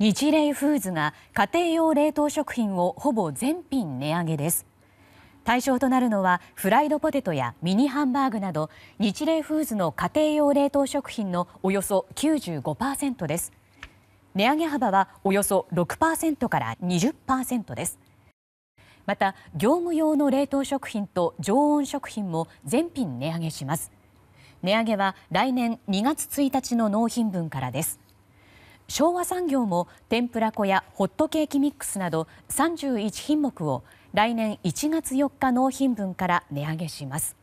ニチレイフーズが家庭用冷凍食品をほぼ全品値上げです。対象となるのはフライドポテトやミニハンバーグなどニチレイフーズの家庭用冷凍食品のおよそ95％です。値上げ幅はおよそ6％から20％です。また、業務用の冷凍食品と常温食品も全品値上げします。値上げは来年2月1日の納品分からです。昭和産業も天ぷら粉やホットケーキミックスなど31品目を来年1月4日納品分から値上げします。